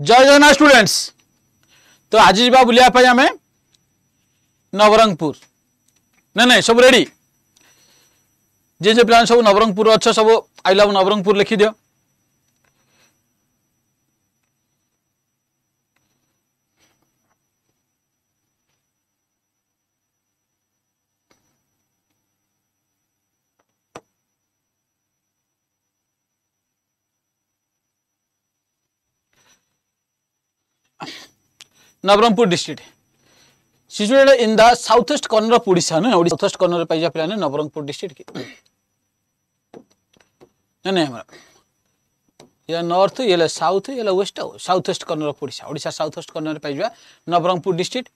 जय जगन्नाथ स्टूडेंट्स तो आज जा बुलाई नवरंगपुर ना ना सब रेडी जे जे पे सब नवरंगपुर अच्छा सब आई लव नवरंगपुर लिखिदेव Nabarangpur district situated in the southeast corner of Odisha, no? southwest corner पाई जा पिलाने नवरंगपुर district के नै नहीं हमारा ये नॉर्थ ये साउथ ये west south east corner of Odisha Odisha east corner पाई जा Nabarangpur district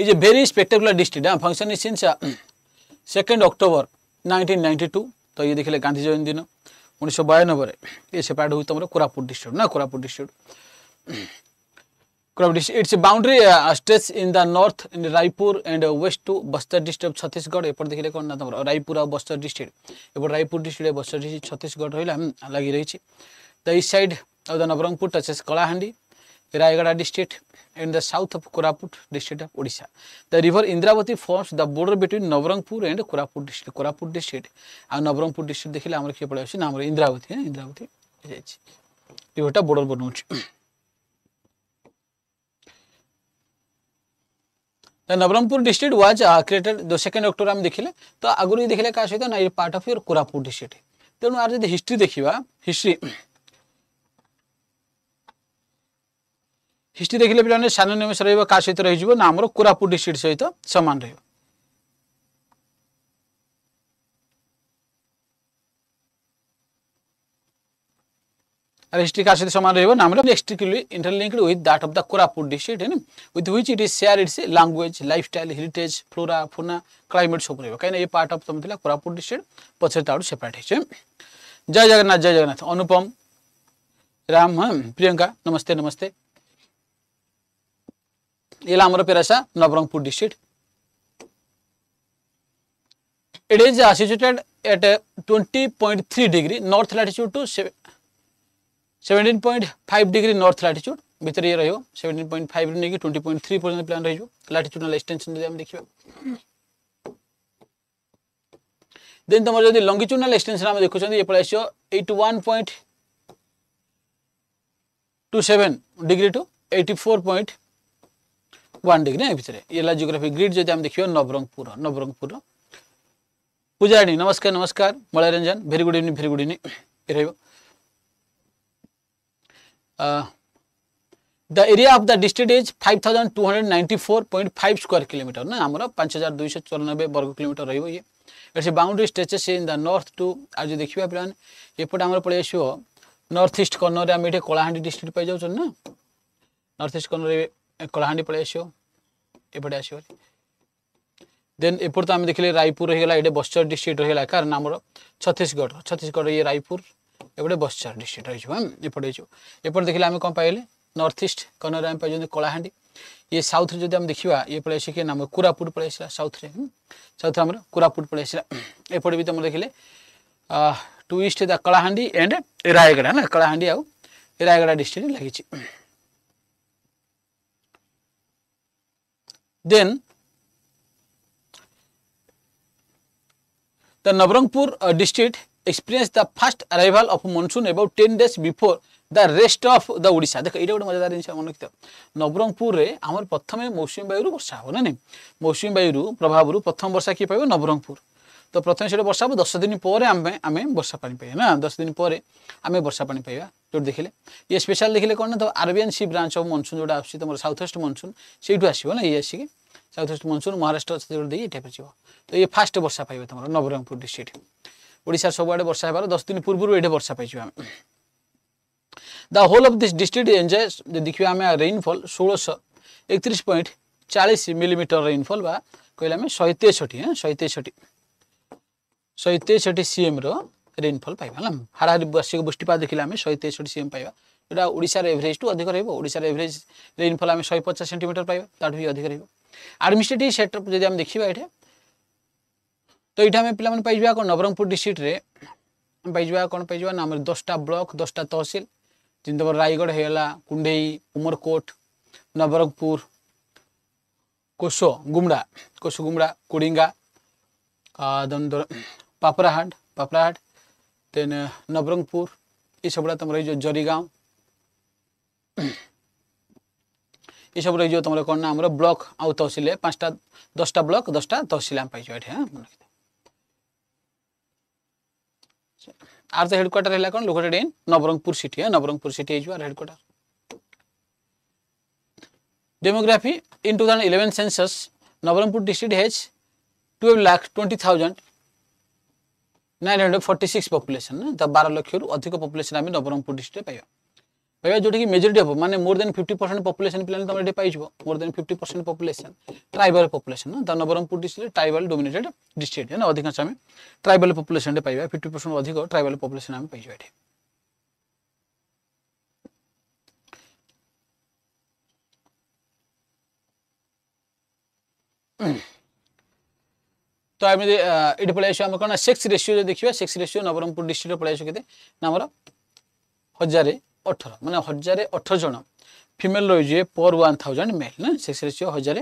is a very spectacular district हाँ function is since 2nd October 1992 तो ये देखले गांधी जयंती दिन 1992 रे ये सेपरेट हुई तुम कोरापुट डिस्ट्रिक्ट ना कोरापुट डिस्ट्रिक्ट क्रप its boundary stretch in the north in Raipur and west to Bastar district Chhattisgarh एपटे कौन ना तुम रायपुर आ बस्तर डिस्ट्रिक्ट एपट रायपुर डिस्ट्रिक्ट बस्तर डिस्ट्रिक्ट छत्तीसगढ़ रहा लगी रही the east side of the Nabarangpur touches Kalahandi Raigarh district and the south of Koraput district of Odisha the river Indravati forms the border between Nabarangpur and Koraput district Koraput district uh Nabarangpur district देखिले आम किए पड़े आम इंद्रावती इंद्रावती रिभरटा बॉर्डर बनाऊँ The Navrampur district was uh, created the second October तो आगुरी देखे क्या सहित ना part of your Koraput district तेणु आर जब हिस्ट्री देखा हिस्ट्री हिस्ट्री देखिले पे सामान्य सहित रही आम कोरापुट डिस्ट्रिक्ट सहित सामान रही रेजिट्री कार्ड सहित सामान रही नाम interlinked with that of the Koraput district है with which it is share its language life style heritage flora fauna climate सब रही है कहीं पार्ट अफ तुम थी कोरापुर डिस्ट्रिक्ट पचर तुम सेपरेट हो जय जगन्नाथ जय जगन्नाथ अनुपम राम प्रियंका नमस्ते नमस्ते ये आम पेरासा Nabarangpur district it is situated at twenty point three degree north latitude to seventeen point five degree north latitude भितर ये रोक सेवेन्टीन पॉइंट फाइव रू नहीं ट्वेंटी पॉइंट थ्री पर्यटन प्लान रही लाटिच्यूड ना एक्सटेनसन जब देखा देन तुम जब लंगिच्यूड ना एक्सटेनसन आम देखुं ये पलि eight one point two seven degree to eighty four point one degree ये भितर ये जियोग्राफी ग्रीड जब देखिए नवरंगपुर नवरंगपुर पूजाणी नमस्कार नमस्कार Malayaranjan very good evening very good evening रही uh, the area of the district is 5294.5 square kilometer na amara 5294 वर्ग किलोमीटर रहइबो ये एट से boundary stretches in the north to आज देखिबा प्लान एपट हमर पळे आसीबो नॉर्थ ईस्ट कॉर्नर रे हम एठे कोलाहांडी डिस्ट्रिक्ट पाइ जाउछन ना नॉर्थ ईस्ट कॉर्नर रे कोलाहांडी पळे आसीबो एपटे आसीबो देन एपट तो आम देखले रायपुर हो गला बस्तर डिस्ट्रिक्ट हो गला कारण आम छत्तीसगढ़ छत्तीशगढ़ ये रायपुर एपटे बसचार डिस्ट्रिक्ट रही एपटे एपटे देखे आम कौन पाइले नर्थ ईस्ट कर्णर आम पाइप कलाहां ये साउथ जब देखा ये पलि आस नाम कोरापुट पलि आसा साउथ साउथ आम कोरापुट पलि एपटे भी तुम देखे to east Kalahandi and Raigarh ना कलाहां आउ रायगड़ा डिस्ट्रिक्ट लगी दे Nabarangpur Navrangpur uh, experienced the first arrival of monsoon about 10 days before the rest of the Odisha. দেখো এটা গোটে মজাদার জিনিস মনে রাখতে নবরঙ্গপুরে আমার প্রথমে মৌসুমী বায়ুর বর্ষা হব না মৌসুমী বায়ুর প্রভাবর প্রথম বর্ষা কি পাইব নবরঙ্গপুর তো প্রথমে সেটা বর্ষা হব দশ দিন পরে আমি আমি বর্ষা পানি পাইবা না দশ দিন পরে আমি বর্ষা পানি পাইবা ଯେଉଁଠି ଦେଖିଲେ ଇଏ ସ୍ପେଶାଲ ଦେଖିଲେ କ'ଣ ନା ତ Arabian sea branch of monsoon ଯେଉଁଟା ଆସୁଛି ତମର ସାଉଥ୍ ୱେଷ୍ଟ ମନସୁନ୍ ସେଇଠୁ ଆସିବ ନା ଇଏ ଆସିକି south west monsoon Maharashtra Chhattisgarh ଦେଇ ଏଠି ଆସିବ ତ ଇଏ ଫାଷ୍ଟ ବର୍ଷା ପାଇବେ ତମର ନବରଙ୍ଗପୁର ଡିଷ୍ଟ୍ରିକ୍ଟ ଓଡ଼ିଶାର ସବୁଆଡ଼େ ବର୍ଷା ହେବାର ଦଶ ଦିନ ପୂର୍ବରୁ ଏଠି ବର୍ଷା ପାଇଛୁ ଆମେ the whole of this district enjoy ଯଦି ଦେଖିବା ଆମେ ରେନ୍ଫଲ୍ ଷୋଳଶହ ଏକତିରିଶ ପଏଣ୍ଟ ଚାଳିଶ ମିଲିମିଟର ରେନ୍ଫଲ୍ ବା କହିଲେ ଆମେ ଶହେ ତେଷଠି ହଁ ଶହେ ତେଷଠି ଶହେ ତେଷଠି ସିଏମ୍ର ରେନ୍ଫଲ୍ ପାଇବା ହେଲା ହାରାହାରି ବାର୍ଷିକ ବୃଷ୍ଟିପାତ ଦେଖିଲେ ଆମେ ଶହେ ତେଷଠି ସିଏମ୍ ପାଇବା ଯେଉଁଟା ଓଡ଼ିଶାର ଏଭରେଜଠୁ ଅଧିକ ରହିବ ଓଡ଼ିଶାର ଏଭରେଜ ରେନ୍ଫଲ୍ ଆମେ ଶହେ ପଚାଶ ସେଣ୍ଟିମିଟର ପାଇବା ତାଠୁ ବି ଅଧିକ ରହିବ ଆଡ଼ମିନିଷ୍ଟ୍ରେଟିଭ୍ ସେଟଅପ୍ ଯଦି ଆମେ ଦେଖିବା ଏଠି तो ये आम पे कौन नवरंगपुर डिस्ट्रिक्ट कौन पाइबा ना आम दसटा ब्लक दसटा तहसिल जिंदब रायगढ़ होगा कुंडे उमरकोट नवरंगपुर कोशो गुमड़ा कोशो गुमड़ा कुड़ा पापराहाट पापराहाट दे नवरंगपुर ये सब तुम रही जरीगाँव ये सब रही तुम कौन ना आम ब्लक आउ तहसिले पाँचटा दसटा ब्लक दसटा तहसिल आम पाइबा हाँ आर तो हेडक्वार्टर है कौन located in Nabarangpur city Nabarangpur city headquarter demography in 2011 census navarampur district has 12 lakh 20946 population ତା 12 ଲକ୍ଷରୁ ଅଧିକ ପପୁଲେସନ୍ ଆମେ ନବରଙ୍ଗପୁର ଡିଷ୍ଟ୍ରିକ୍ଟରେ ପାଇବା পাଇବା ଯେଉଁଠିକି ମେଜରିଟି ହେବ ମାନେ ମୋର ଦେନ୍ ଫିଫ୍ଟି ପରସେଣ୍ଟ ପପୁଲେସନ୍ ପିଲାମାନେ ତୁମର ଏଠି ପାଇଯିବ more than fifty percent population tribal population ତା Nabarangpur district tribal dominated district ନା ଅଧିକାଂଶ ଆମେ ଟ୍ରାଇବାଲ ପପୁଲେସନ୍ଟେ ପାଇବା ଫିଫ୍ଟି ପରସେଣ୍ଟ ଅଧିକ ଟ୍ରାଇବାଲ ପପୁଲେସନ୍ ଆମେ ପାଇଯିବା ଏଠି ତ আমি এটি ପଳାଇ ଆସିବା ଆମେ କଣ ସେକ୍ସ রেসিও ଦେଖିବା ସେକ୍ସ ରେସିଓ ନବରଙ୍ଗପୁର ଡିଷ୍ଟ୍ରିକ୍ଟରେ পলাই আসবে কেতে না আমার হাজারে ଅଠର ମାନେ ହଜାରେ ଅଠର ଜଣ ফিমেল রয়েছে পর ওয়ান থাউজেন্ড মেল না সেক্স রেসিও হাজার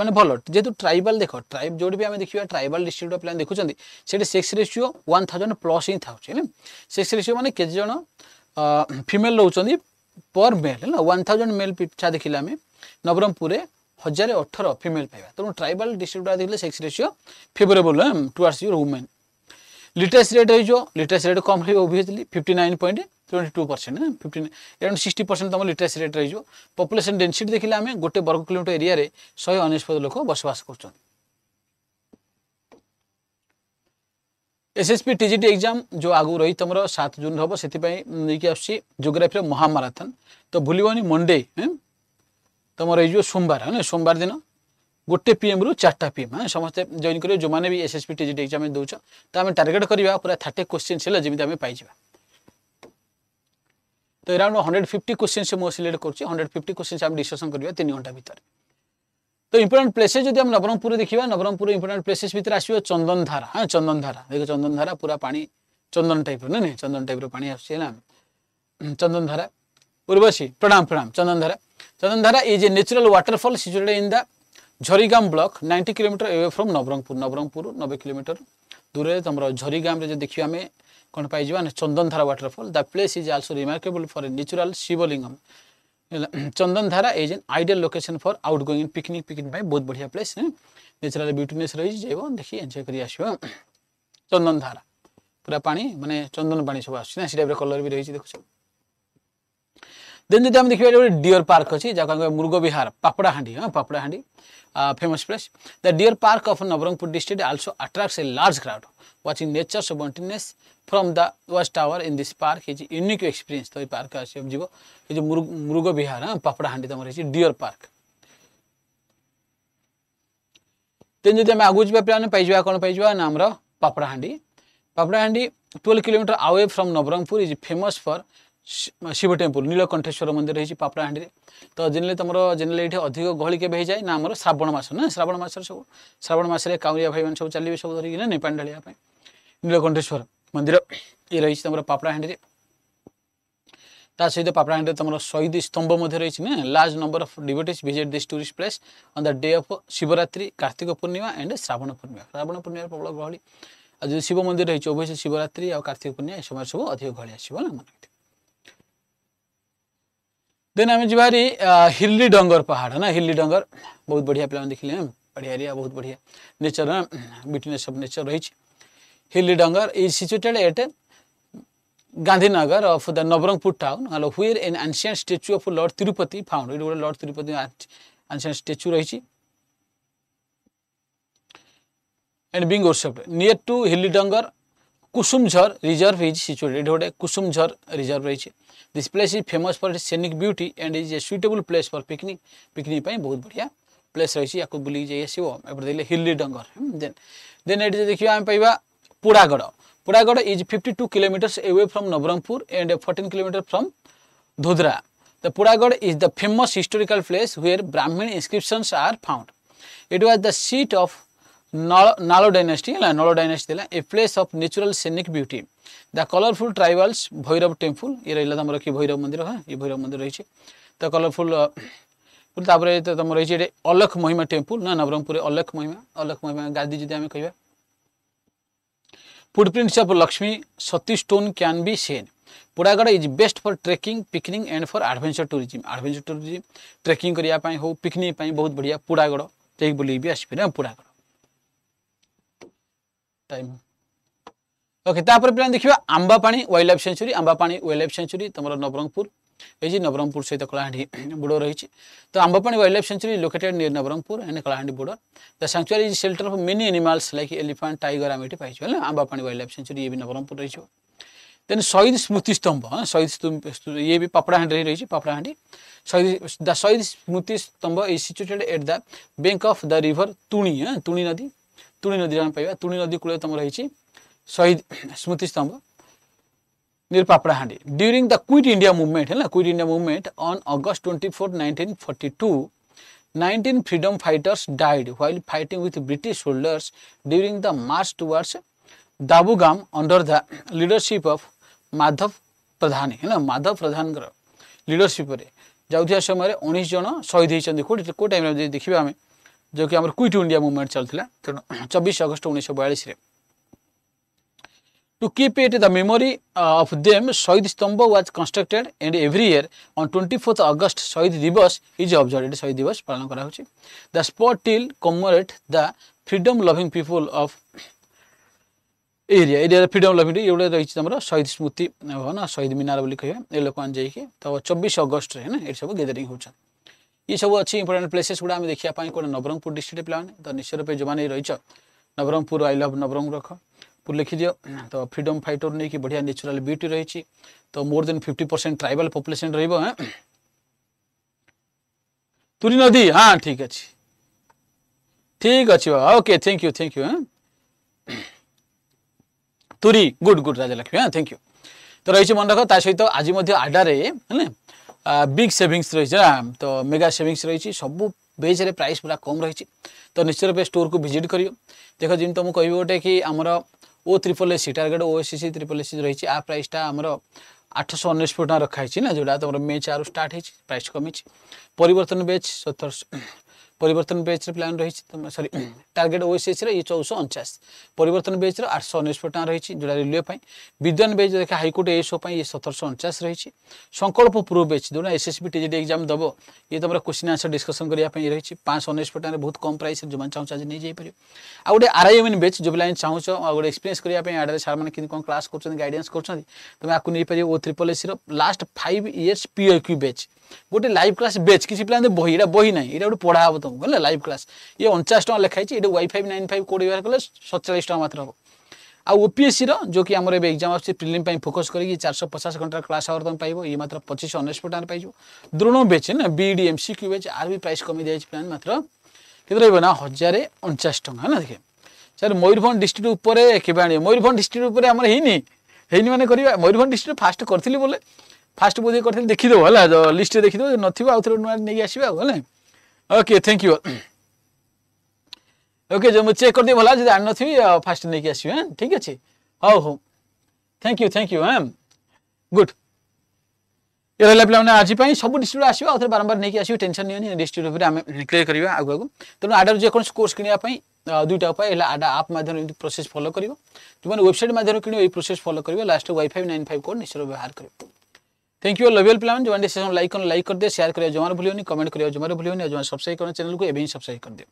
মানে ভাল যেহেতু ট্রাইবাল দেখ ট্রাইব যেটি আমি দেখবা ট্রাইবাল ডিস্ট্রিক্টর পিলা দেখুছেন সেটি sex ratio one thousand plus ହିଁ থাকছে হ্যাঁ সেক্স রেসিও মানে কেতে জন ফিমেল রয়েছেন পর মেল হ্যাঁ ওয়ান থাউজেন্ড মেল পিছা দেখিলে আমি নবরঙ্গপুরে হাজার অঠর ফিমেল পাইবা তেমন ট্রাইবাল ডিস্ট্রিক্টর দেখলে sex ratio favourable towards your women literacy rate রয়েছে লিটারেসি রেট কম রয়েছে obviously fifty nine point twenty two percent एउटा सिक्सटी पसेन्ट लिटरेसी रेट रहेछ पपुलेसन गोटे वर्ग किलो लोक बसवास गर्छ एसएसपि टिड डि एक्जाम जो रही तमरो तात जुन हेर्ने आसु ज्योग्राफि महामाराथन त भुल्यो मन्डे त सोमबार होइन सोमवार दिन गोटे पिएम्रु चारटा पिएम समे जो एसएसपि टिजिट एक्जाम देउ त टर्गेट गरेको पुरा थर्टी क्वेसनहरू তো এরাউন্ড হন্ড্রেড ফিফটি কোশ্চেন্স মু সিলেক্ট করছি হন্ড্রেড ফিফটি কোশ্চেন্স আমি ডিসকসন করা তিন ঘন্টা ভিতরে তো ইম্পর্টাট প্লেসেস যদি আমি নবরঙ্গপুর দেখা নবরঙ্গপুর ইম্পর্টাট প্লেসেস ভিতরে আসবে চন্দনধারা হ্যাঁ চন্দনধারা দেখ চন্দনধারা পুরা পানি চন্দন টাইপর না চন্দন টাইপর পানি আসছে না চন্দনধারা উর্বশী প্রণাম প্রণাম Chandandhara Chandandhara is a natural waterfall situated in the Jharigam block ninety kilometer away from Nabarangpur Nabarangpur নবে কিলোমিটার দূরে তোমার ঝরিগামে যদি দেখি আমি କ'ଣ ପାଇଯିବା ନା Chandandhara waterfall the place is also remarkable for a natural shivalingam Chandandhara is an ideal location for outgoing picnic picnic ପାଇଁ ବହୁତ ବଢ଼ିଆ ପ୍ଲେସ୍ ନେଚୁରାଲ୍ ବ୍ୟୁଟିନେସ୍ ରହିଛି ଯିବ ଦେଖି ଏନ୍ଜୟ କରି ଆସିବ ଚନ୍ଦନଧାରା ପୁରା ପାଣି ମାନେ ଚନ୍ଦନ ପାଣି ସବୁ ଆସୁଛି ନା ସେ ଟାଇପ୍ର କଲର୍ ବି ରହିଛି ଦେଖୁଛ ଦେନ୍ ଯଦି ଆମେ ଦେଖିପାରିବା ଡିଅର୍ ପାର୍କ ଅଛି ଯାହାକୁ ଆମେ ମୃଗ ବିହାର ପାପଡ଼ାହାଣ୍ଡି ହଁ Papadahandi famous place the deer park of Nabarangpur district also attracts a large crowd watching nature spontaneous from the watch tower in this park is unique experience तो ये पार्क का आप जीवो ये जो मुर्गो विहार है पपड़ा हाँडी तुम रही डियर पार्क तेन जब आम आगे जी पे पाइबा कौन पाइबा ना आमर Papadahandi Papadahandi twelve kilometer away from Nabarangpur is famous for Shiva temple Nilakaneswar मन्दिर रहेछ पापडाहाडी त जेनरा तर जेनरा अधिक के गहलिक केही नाम श्रावण श्रावण न्रावण मासु श्रावण मासे काउरिया सब भाइ सबै चाहिँ सबै धरिक नेपा ढाड नीलकण्ठेश्वर मन्दिर य रहिम पापडाहाँडी त पापडाहाँडी तयीदी स्तम्भ रहेछ large number of devotees visit this tourist place on the day of Shivaratri Kartik Purnima and Shravan Purnima Shravan Purnima प्रबल गहलि आउँ जिव मन्दिर रहेछ अवश्य शिवरात्रि आउँ कार्तिक पूर्णिमा पूर्णिया सब अधिक गहलिया मन लाग्छ देन आम जारी हिली डंगर पहाड़ है ना हिली डंगर बहुत बढ़िया पे देखिले बढ़िया एरिया बहुत बढ़िया नेचर ब्यूटीनेस अफ नेचर रही Hili Dongar is situated at Gandhinagar of the Nabarangpur town हलो हुईर an ancient statue of lord Tirupati found ये गोटे लर्ड तिरुपति आनसियंट स्टाच्यू रही and being worship near to Hili Dongar Kusumjhar Reserve is situated. It is Kusumjhar Reserve. This place is famous for its scenic beauty and is a suitable place for picnic. Picnic पाई बहुत बढ़िया place रही आपको बुली जाइए आसो एपटे देखिए हिली डंगर देन देन ये देखिए आम पाइबा Podagarh Podagarh is 52 kilometers away from Nabarangpur and 14 kilometer from Dhodhra The Puragarh is the famous historical place where Brahmin inscriptions are found. It was the seat of Nalo dynasty, Nalo dynasty, a place of natural scenic beauty. The colorful tribals, Bhairav temple, ये रहिला तमरा की भैरव मंदिर है ये भैरव मंदिर रही तो colourful তারপরে তোমার রয়েছে এটা অলখ মহিমা টেম্পল না নবরঙ্গপুরে অলখ মহিমা অলখ মহিমা গাদি যদি আমি কহবা footprints of Lakshmi Sati stone can be seen Podagarh is best for trekking picnic and for adventure tourism adventure tourism trekking করা হোক পিকনিক বহু বড়িয়া পোড়াগড় যাই বুলিকি আসবে না পোড়াগড় टाइम ओके तापर पे देखा Ambapani wildlife sanctuary Ambapani wildlife sanctuary तुम नवरंगपुर ये नवरंगपुर सहित कलाहांडी बोर्डर रही तो Ambapani wildlife sanctuary located near Nabarangpur and Kalahandi border the sanctuary is shelter of many animals like elephant tiger आम ये पाई आंबापा वाइल्ड लाइफ सेंचुरी ये भी नवरंगपुर रही देन शहीद स्मृति स्तंभ शहीद हाँ, ये भी पापड़ाहाँ रही पापड़ाहांडी शहीद the Shahid Smruti Stambha is situated at the bank of the river Tuni Tuni नदी ତୁଣି ନଦୀରେ ଆମେ ପାଇବା ତୁଣି ନଦୀ କୂଳରେ ତୁମ ରହିଛି ଶହୀଦ ସ୍ମୃତିସ୍ତମ୍ଭ Nirpaprahandy. During the Quit India movement, hella, Quit India movement on August 24, 1942, 19 freedom fighters died while fighting with British soldiers during the march towards Dabugam under the leadership of Madhav Pradhani. Hella, Madhav Pradhanଙ୍କର leadership ରେ ଯାଉଥିବା ସମୟରେ 19 ଜଣ ଶହୀଦ ହେଇଛନ୍ତି କୋଉଠି କୋଉ ଟାଇମ୍ରେ ଯଦି ଦେଖିବା ଆମେ जो कि आम क्विट इंडिया मुभमेंट चलता तेणु चबिश अगस्ट उन्नीस बयालीस To keep it, the memory uh, of them, Shahid Stamba was constructed and every year on 24th August, Shahid Divas is observed. Shahid Divas पालन करा होची. The spot till commemorate the freedom-loving people of area. area freedom-loving ये वाले रही चीज़ हमारा शहीद स्मृति है ना शहीद मीनार वाली कहिए ये लोग आन जाइए तो 24 अगस्त है ना ये सब गैदरिंग हो जाती ये सब अच्छी इंपोर्टां प्लेसेस गुड़ा आम देखा कौन नवरंगपुर डिस्ट्रिक्ट प्लान तो निश्चित रूप जो मैंने रही नवरंगपुर आई लव नवरंग रख पूर लिखिद तो फ्रीडम फाइटर नहीं कि बढ़िया नेचुरल ब्यूटी रही तो more than fifty percent tribal population है तुरी नदी हाँ ठीक अच्छे ठीक अच्छे बाबा okay thank you thank you हाँ तुरी गुड गुड राजलक्ष्मी हाँ थैंक यू तो रही मन रख ता सहित आज आडारे है বিগ সেভিংস রয়েছে না হ্যাঁ, তো মেগা সেভিংস রয়েছে সব বেজরে প্রাইস পুরা কম রয়েছে তো নিশ্চয় রূপে স্টোরকু ভিজিট করিও দেখ যেমন তুমি কহবি গোটে কি আমার O triple SC target O S C triple SC রয়েছে আ প্রাইসটা আমার আঠশো অনেশ ফুট টাকা রখা হয়েছে না যেটা তোমার মে চারু স্টার্ট হয়েছে প্রাইস কমিছে পরিবর্তন বেচ সতেরশো পরিবর্তন বেচর প্ল্যান রয়েছে সরি টার্গেট ওএসএসর ইয়ে চৌশ অনচাশ পরিবর্তন বেচর আটশো অনেশ টাকা রয়েছে যেটা রেলওয়ে পাই বিদ্যান বেচ দেখে হাইকোর্ট এসব পাই ইয়ে সতেরশো অনচাশ রয়েছে সংকল্প পূর্ব বেচ যেটা এসএসবি টিজিটি এক্সাম দেব ইয়ে তোমার কোশ্চিন আনসার ডিসকসন করা রয়েছে পাঁচশো অনেশ টাকা বহু কম প্রাইস যে চাহুছ আজ নিয়ে যাইপার আর গোটে আর আই আরআইএমএন বেচ যে পিলা চাহুছ আউ গোটে এক্সপিরিয়েন্স করা আডে সার মানে কিন্তু কম ক্লাস করছেন গাইডেন্স করছেন তুমি আপনি নিয়ে পারিব ও ত্রিপল এসির last five years PYQ batch ଗୋଟେ ଲାଇଭ୍ କ୍ଲାସ୍ ବେଚ୍ କିଛି ପିଲାମାନେ ବହି ଏଇଟା ବହି ନାହିଁ ଏଇଟା ଗୋଟେ ପଢ଼ା ହେବ ତୁମକୁ ହେଲା ଲାଇଭ୍ କ୍ଲାସ୍ ଇଏ ଅଣଚାଶ ଟଙ୍କା ଲେଖା ହେଇଛି ଏଇଟା ୱାଇ ଫାଇଭ୍ ନାଇନ୍ ଫାଇଭ୍ କୋଡ଼ି ବ୍ୟବହାର କଲେ ସତଚାଳିଶ ଟଙ୍କା ମାତ୍ର ହେବ ଆଉ ଓପିଏସ୍ସିର ଯେଉଁକି ଆମର ଏବେ ଏକ୍ଜାମ୍ ଆସୁଛି ପ୍ରିଲିମ୍ ପାଇଁ ଫୋକସ୍ କରିକି ଚାରିଶହ ପଚାଶ ଘଣ୍ଟାର କ୍ଲାସ୍ ଆୱାର ତୁମେ ପାଇବ ଇଏ ମାତ୍ର ପଚିଶଶହ ଅନେଶ ଟଙ୍କାରେ ପାଇଯିବ ଦ୍ରୋଣ ବେଚ୍ ନା BEd M C Q batch R B price କମି ଦିଆଯାଇଛି ପ୍ଲାନ୍ ମାତ୍ର କେତେ ରହିବ ନା ହଜାରେ ଅଣଚାଶ ଟଙ୍କା ହେଲା ଦେଖେ ସାର୍ ମୟୂରଭଞ୍ଜ ଡିଷ୍ଟ୍ରିକ୍ଟ ଉପରେ କେବେ ଆଣିବେ ମୟୂରଭଞ୍ଜ ଡିଷ୍ଟ୍ରିକ୍ଟ ଉପରେ ଆମର ହେଇନି ହେଇନି ମାନେ କରିବା ମୟୂରଭଞ୍ଜ ଡିଷ୍ଟ୍ରିକ୍ଟ ଫାଷ୍ଟ କରିଥିଲି ବୋଲେ ফার্স্ট ବୋଧେ କରିଥିଲି ଦେଖିଦେବ ହେଲା ଲିଷ୍ଟରେ ଦେଖିଦେବ ନଥିବ ଆଉ ଥରେ ନୂଆ ନେଇକି ଆସିବେ ଆଉ ହେଲା ଓକେ ଥ୍ୟାଙ୍କ ୟୁ ଓକେ ମୁଁ ଚେକ୍ କରିଦେବି ଭଲ ଯଦି ଆଣିନଥିବି ଫାର୍ଷ୍ଟ ନେଇକି ଆସିବେ ହଁ ଠିକ୍ ଅଛି ହଉ ହଉ ଥ୍ୟାଙ୍କ ୟୁ ଥ୍ୟାଙ୍କ ୟୁ ହଁ ଗୁଡ୍ ଏ ରହିଲା ପିଲାମାନେ ଆଜି ପାଇଁ ସବୁ ଡିଷ୍ଟ୍ରିକ୍ଟ ଆସିବ ଆଉ ଥରେ ବାରମ୍ବାର ନେଇକି ଆସିବେ ଟେନସନ୍ ନିଅନି ଡିଷ୍ଟ୍ରିକ୍ଟ ଉପରେ ଆମେ କ୍ଲିୟର୍ କରିବା ଆଗକୁ ଆଗକୁ ତେଣୁ ଆଡ଼ାରୁ ଯେକୌଣସି କୋର୍ସ କିଣିବା ପାଇଁ ଦୁଇଟା ଉପାୟ ହେଲା ଆଡ଼ା ଆପ୍ ମାଧ୍ୟମରେ ଏମିତି ପ୍ରୋସେସ୍ ଫଲୋ କରିବ ଯେଉଁମାନେ ୱେବସାଇଟ୍ ମାଧ୍ୟମରେ କିଣିବ ଏଇ ପ୍ରୋସେସ୍ ଫଲୋ କରିବ ଲାଷ୍ଟରେ ୱାଇଫାଇ ନାଇନ୍ ଫାଇଭ୍ କୋଡ଼୍ ନିଶ୍ଚୟ ବ୍ୟବହାର କରିବ थैंक यू लवेल प्लान जो लाइक लाइक कर दे शेयर करिए जमार भूलियोनी कमेंट करेंगे जमार भूलियोनी और जो सब्सक्राइब करना चैनल को एवं सब्सक्राइब कर दे